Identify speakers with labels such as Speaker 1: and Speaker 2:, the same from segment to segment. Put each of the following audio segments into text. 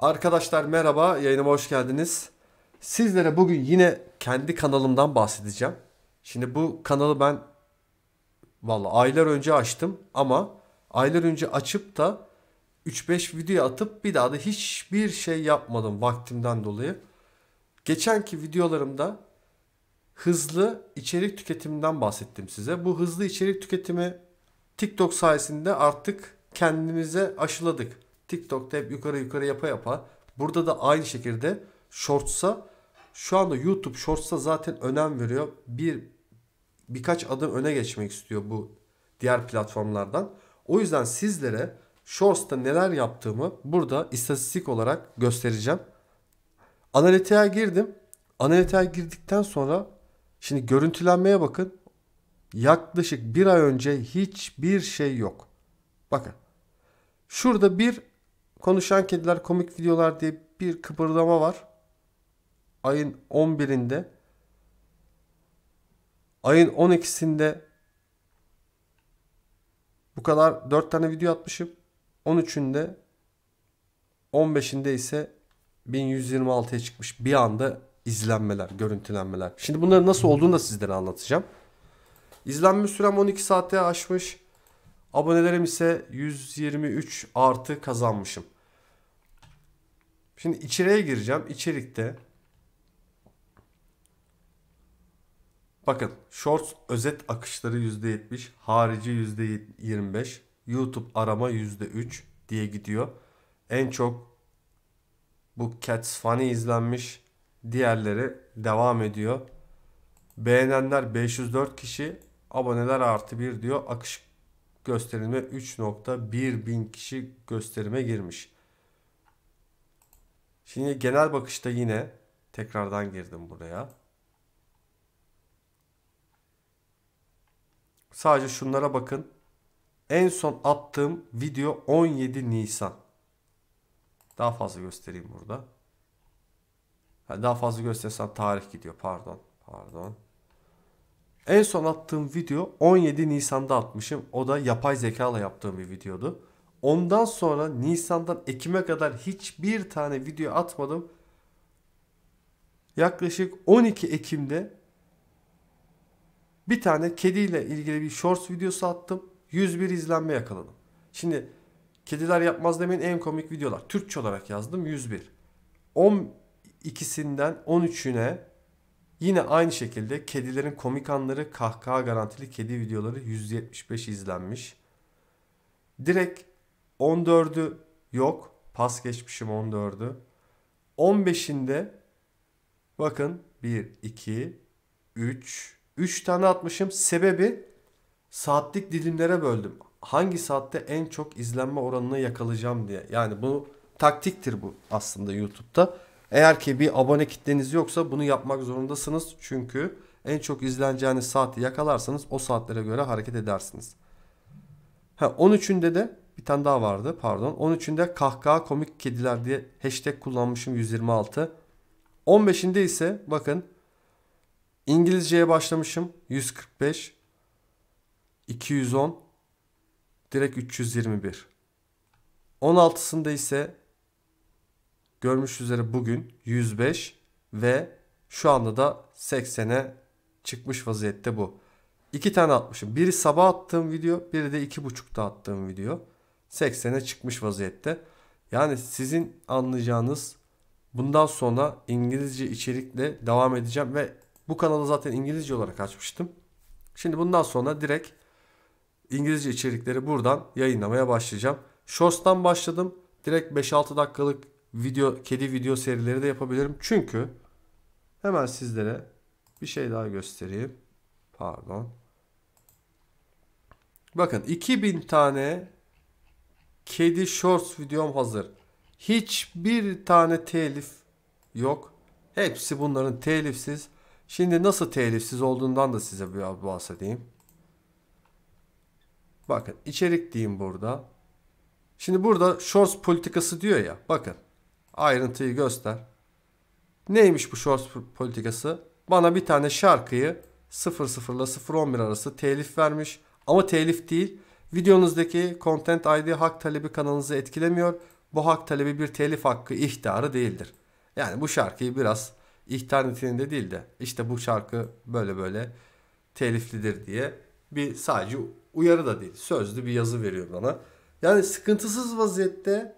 Speaker 1: Arkadaşlar merhaba, yayınıma hoş geldiniz. Sizlere bugün yine kendi kanalımdan bahsedeceğim. Şimdi bu kanalı ben valla aylar önce açtım ama aylar önce açıp da 3-5 video atıp bir daha da hiçbir şey yapmadım vaktimden dolayı. Geçenki videolarımda hızlı içerik tüketiminden bahsettim size. Bu hızlı içerik tüketimi TikTok sayesinde artık kendimize aşıladık. TikTok'ta hep yukarı yukarı yapa yapa. Burada da aynı şekilde Shorts'a şu anda YouTube Shorts'a zaten önem veriyor. Bir birkaç adım öne geçmek istiyor bu diğer platformlardan. O yüzden sizlere Shorts'ta neler yaptığımı burada istatistik olarak göstereceğim. Analitiğe girdim. Analitiğe girdikten sonra şimdi görüntülenmeye bakın. Yaklaşık bir ay önce hiçbir şey yok. Bakın. Şurada bir Konuşan Kediler komik videolar diye bir kıpırdama var. Ayın 11'inde. Ayın 12'sinde bu kadar 4 tane video atmışım. 13'ünde 15'inde ise 1126'ya çıkmış. Bir anda izlenmeler, görüntülenmeler. Şimdi bunların nasıl olduğunu da sizlere anlatacağım. İzlenme sürem 12 saate aşmış. Abonelerim ise 123 artı kazanmışım. Şimdi içeriye gireceğim. İçerikte bakın shorts özet akışları %70, harici %25, YouTube arama %3 diye gidiyor. En çok bu Cats Funny izlenmiş. Diğerleri devam ediyor. Beğenenler 504 kişi, aboneler artı 1 diyor. Akış gösterime 3.1 bin kişi gösterime girmiş. Şimdi genel bakışta yine tekrardan girdim buraya. Sadece şunlara bakın. En son attığım video 17 Nisan. Daha fazla göstereyim burada. Daha fazla göstersem tarih gidiyor. Pardon. Pardon. En son attığım video 17 Nisan'da atmışım. O da yapay zeka ile yaptığım bir videodu. Ondan sonra Nisan'dan Ekim'e kadar hiçbir tane video atmadım. Yaklaşık 12 Ekim'de bir tane kediyle ilgili bir shorts videosu attım. 101 izlenme yakaladım. Şimdi kediler yapmaz demeyin en komik videolar. Türkçe olarak yazdım 101. 12'sinden 13'üne yine aynı şekilde kedilerin komik anları kahkaha garantili kedi videoları 175 izlenmiş. Direkt 14'ü yok. Pas geçmişim 14'ü. 15'inde bakın 1, 2, 3. 3 tane atmışım. Sebebi saatlik dilimlere böldüm. Hangi saatte en çok izlenme oranını yakalayacağım diye. Yani bu taktiktir bu aslında YouTube'da. Eğer ki bir abone kitleniz yoksa bunu yapmak zorundasınız. Çünkü en çok izleneceğiniz saati yakalarsanız o saatlere göre hareket edersiniz. Ha, 13'ünde de bir tane daha vardı pardon. 13'ünde kahkaha komik kediler diye hashtag kullanmışım 126. 15'inde ise bakın İngilizceye başlamışım 145. 210 direkt 321. 16'sında ise görmüş üzere bugün 105 ve şu anda da 80'e çıkmış vaziyette bu. İki tane atmışım. Biri sabah attığım video, biri de iki buçukta attığım video. 80'e çıkmış vaziyette. Yani sizin anlayacağınız bundan sonra İngilizce içerikle devam edeceğim ve bu kanalı zaten İngilizce olarak açmıştım. Şimdi bundan sonra direkt İngilizce içerikleri buradan yayınlamaya başlayacağım. Shorts'tan başladım. Direkt 5-6 dakikalık video kedi video serileri de yapabilirim. Çünkü hemen sizlere bir şey daha göstereyim. Pardon. Bakın 2000 tane Kedi Shorts videom hazır. Hiçbir tane telif yok. Hepsi bunların telifsiz. Şimdi nasıl telifsiz olduğundan da size biraz bahsedeyim. Bakın içerik diyeyim burada. Şimdi burada shorts politikası diyor ya. Bakın ayrıntıyı göster. Neymiş bu shorts politikası? Bana bir tane şarkıyı 00 ile 011 arası telif vermiş. Ama telif değil. Videonuzdaki Content ID hak talebi kanalınızı etkilemiyor. Bu hak talebi bir telif hakkı ihtarı değildir. Yani bu şarkıyı biraz ihtar niteliğinde değil de işte bu şarkı böyle böyle teliflidir diye bir sadece uyarı da değil sözlü bir yazı veriyor bana. Yani sıkıntısız vaziyette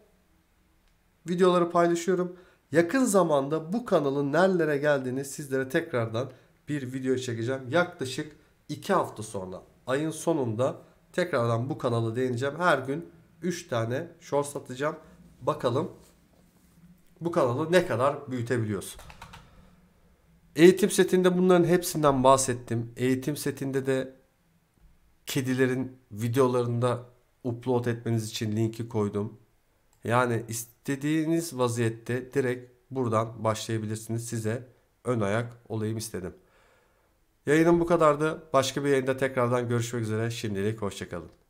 Speaker 1: videoları paylaşıyorum. Yakın zamanda bu kanalın nerelere geldiğini sizlere tekrardan bir video çekeceğim. Yaklaşık 2 hafta sonra ayın sonunda Tekrardan bu kanalı değineceğim. Her gün 3 tane short satacağım. Bakalım bu kanalı ne kadar büyütebiliyoruz. Eğitim setinde bunların hepsinden bahsettim. Eğitim setinde de kedilerin videolarında upload etmeniz için linki koydum. Yani istediğiniz vaziyette direkt buradan başlayabilirsiniz. Size ön ayak olayım istedim. Yayınım bu kadardı. Başka bir yayında tekrardan görüşmek üzere. Şimdilik hoşçakalın.